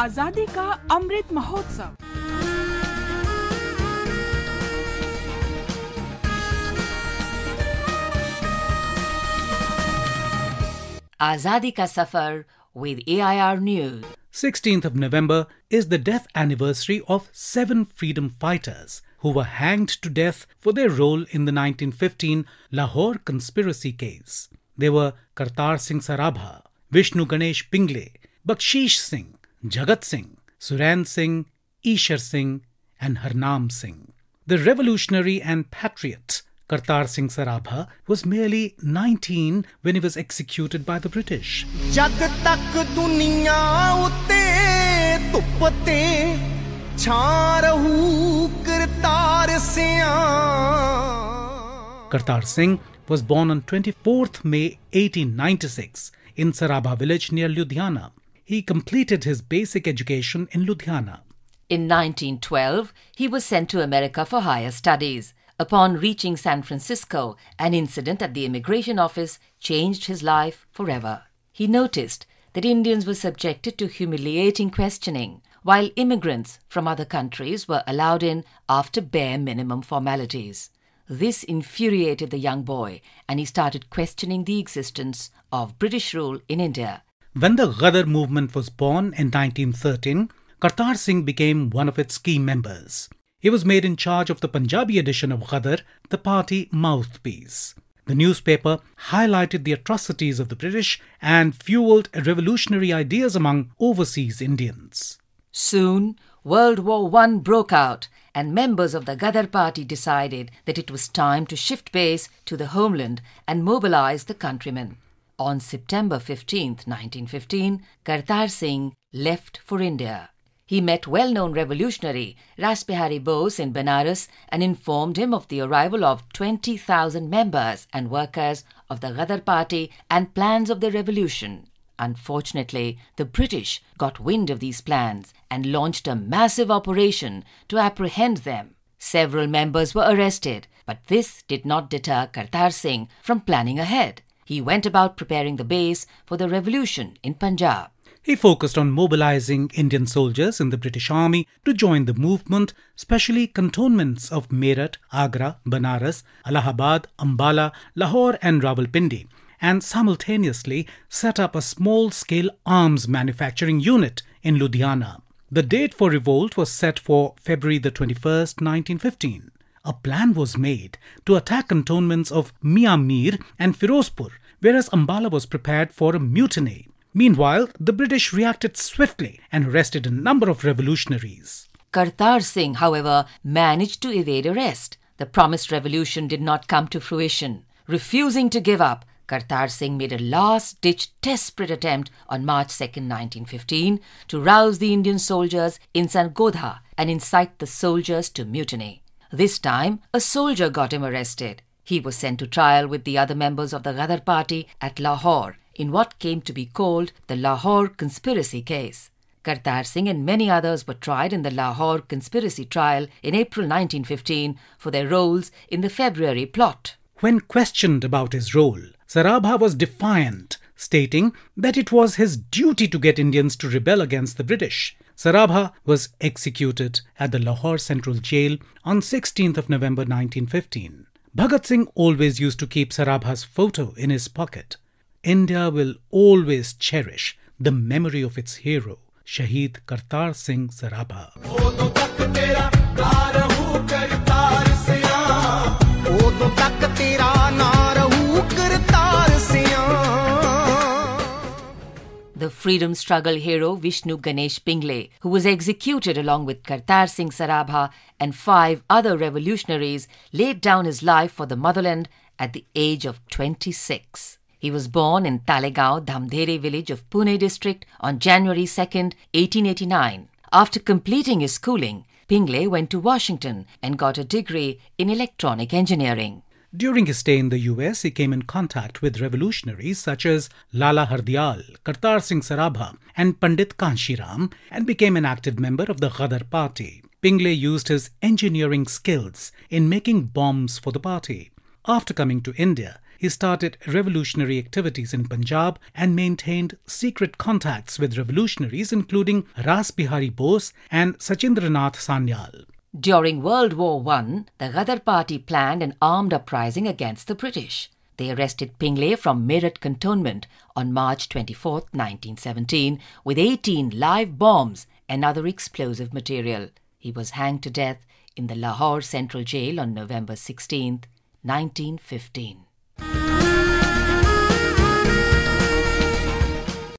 आजादी का अमृत महोत्सव आजादी का सफर with AIR News. 16th of November is the death anniversary of seven freedom fighters who were hanged to death for their role in the 1915 Lahore conspiracy case. They were Kartar Singh Sarabha, Vishnu Ganesh Pingle, Bakshish Singh, Jagat Singh, Suran Singh, Ishar Singh, and Harnam Singh. The revolutionary and patriot Kartar Singh Sarabha was merely 19 when he was executed by the British. Kartar Singh was born on 24th May 1896 in Sarabha village near Ludhiana. He completed his basic education in Ludhiana. In 1912, he was sent to America for higher studies. Upon reaching San Francisco, an incident at the immigration office changed his life forever. He noticed that Indians were subjected to humiliating questioning, while immigrants from other countries were allowed in after bare minimum formalities. This infuriated the young boy, and he started questioning the existence of British rule in India. When the Ghadar movement was born in 1913, Kartar Singh became one of its key members. He was made in charge of the Punjabi edition of Ghadar, the party mouthpiece. The newspaper highlighted the atrocities of the British and fueled revolutionary ideas among overseas Indians. Soon, World War I broke out, and members of the Ghadar party decided that it was time to shift base to the homeland and mobilize the countrymen. On September 15, 1915, Kartar Singh left for India. He met well known revolutionary Rasbihari Bose in Benares and informed him of the arrival of 20,000 members and workers of the Ghadar Party and plans of the revolution. Unfortunately, the British got wind of these plans and launched a massive operation to apprehend them. Several members were arrested, but this did not deter Kartar Singh from planning ahead he went about preparing the base for the revolution in Punjab. He focused on mobilizing Indian soldiers in the British Army to join the movement, especially cantonments of Meerut, Agra, Banaras, Allahabad, Ambala, Lahore, and Rawalpindi, and simultaneously set up a small scale arms manufacturing unit in Ludhiana. The date for revolt was set for February the 21st, 1915 a plan was made to attack cantonments of Miamir and Firozpur, whereas Ambala was prepared for a mutiny. Meanwhile, the British reacted swiftly and arrested a number of revolutionaries. Kartar Singh, however, managed to evade arrest. The promised revolution did not come to fruition. Refusing to give up, Kartar Singh made a last ditch desperate attempt on March 2, 1915, to rouse the Indian soldiers in Sangodha and incite the soldiers to mutiny. This time, a soldier got him arrested. He was sent to trial with the other members of the Ghadar party at Lahore in what came to be called the Lahore Conspiracy Case. Kartar Singh and many others were tried in the Lahore Conspiracy Trial in April 1915 for their roles in the February plot. When questioned about his role, Sarabha was defiant, stating that it was his duty to get Indians to rebel against the British Sarabha was executed at the Lahore Central Jail on 16th of November 1915. Bhagat Singh always used to keep Sarabha's photo in his pocket. India will always cherish the memory of its hero, Shahid Kartar Singh Sarabha. freedom struggle hero Vishnu Ganesh Pingle, who was executed along with Kartar Singh Sarabha and five other revolutionaries, laid down his life for the motherland at the age of 26. He was born in Talegaon, Dhamdere village of Pune district on January 2, 1889. After completing his schooling, Pingle went to Washington and got a degree in electronic engineering. During his stay in the US, he came in contact with revolutionaries such as Lala Hardial, Kartar Singh Sarabha, and Pandit Kanshiram, and became an active member of the Ghadar party. Pingle used his engineering skills in making bombs for the party. After coming to India, he started revolutionary activities in Punjab and maintained secret contacts with revolutionaries including Ras Bihari Bose and Sachindranath Sanyal. During World War I, the Ghadar party planned an armed uprising against the British. They arrested Pingley from Meerut cantonment on March 24, 1917, with 18 live bombs and other explosive material. He was hanged to death in the Lahore Central Jail on November 16, 1915.